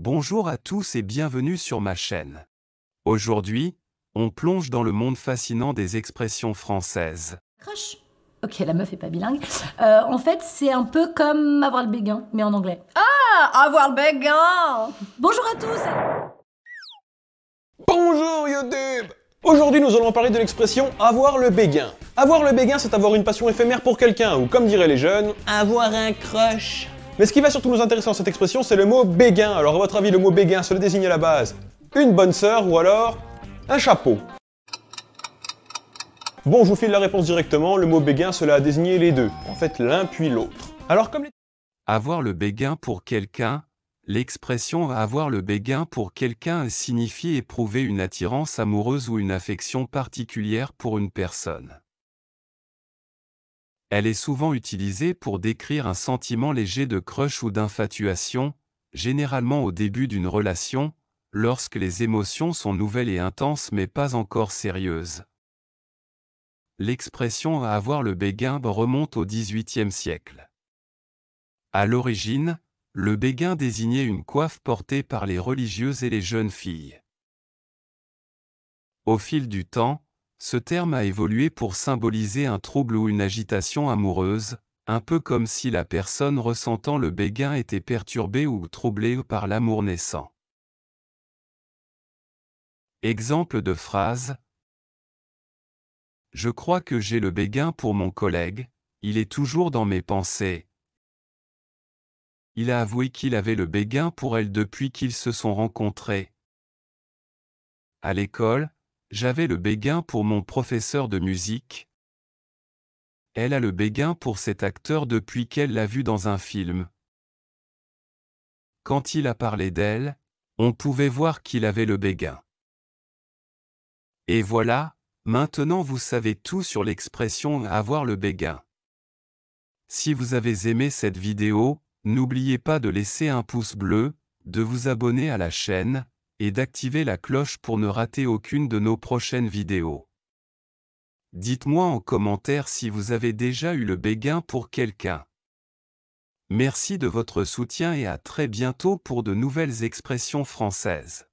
Bonjour à tous et bienvenue sur ma chaîne. Aujourd'hui, on plonge dans le monde fascinant des expressions françaises. Crush Ok, la meuf est pas bilingue. Euh, en fait, c'est un peu comme avoir le béguin, mais en anglais. Ah Avoir le béguin Bonjour à tous Bonjour YouTube Aujourd'hui, nous allons parler de l'expression avoir le béguin. Avoir le béguin, c'est avoir une passion éphémère pour quelqu'un, ou comme diraient les jeunes, avoir un crush. Mais ce qui va surtout nous intéresser dans cette expression, c'est le mot béguin. Alors à votre avis, le mot béguin, cela désigne à la base une bonne sœur ou alors un chapeau Bon, je vous file la réponse directement, le mot béguin, cela a désigné les deux, en fait l'un puis l'autre. Alors comme les... Avoir le béguin pour quelqu'un, l'expression avoir le béguin pour quelqu'un signifie éprouver une attirance amoureuse ou une affection particulière pour une personne. Elle est souvent utilisée pour décrire un sentiment léger de crush ou d'infatuation, généralement au début d'une relation, lorsque les émotions sont nouvelles et intenses mais pas encore sérieuses. L'expression avoir le béguin remonte au XVIIIe siècle. À l'origine, le béguin désignait une coiffe portée par les religieuses et les jeunes filles. Au fil du temps, ce terme a évolué pour symboliser un trouble ou une agitation amoureuse, un peu comme si la personne ressentant le béguin était perturbée ou troublée par l'amour naissant. Exemple de phrase Je crois que j'ai le béguin pour mon collègue, il est toujours dans mes pensées. Il a avoué qu'il avait le béguin pour elle depuis qu'ils se sont rencontrés. À l'école, j'avais le béguin pour mon professeur de musique. Elle a le béguin pour cet acteur depuis qu'elle l'a vu dans un film. Quand il a parlé d'elle, on pouvait voir qu'il avait le béguin. Et voilà, maintenant vous savez tout sur l'expression avoir le béguin. Si vous avez aimé cette vidéo, n'oubliez pas de laisser un pouce bleu, de vous abonner à la chaîne, et d'activer la cloche pour ne rater aucune de nos prochaines vidéos. Dites-moi en commentaire si vous avez déjà eu le béguin pour quelqu'un. Merci de votre soutien et à très bientôt pour de nouvelles expressions françaises.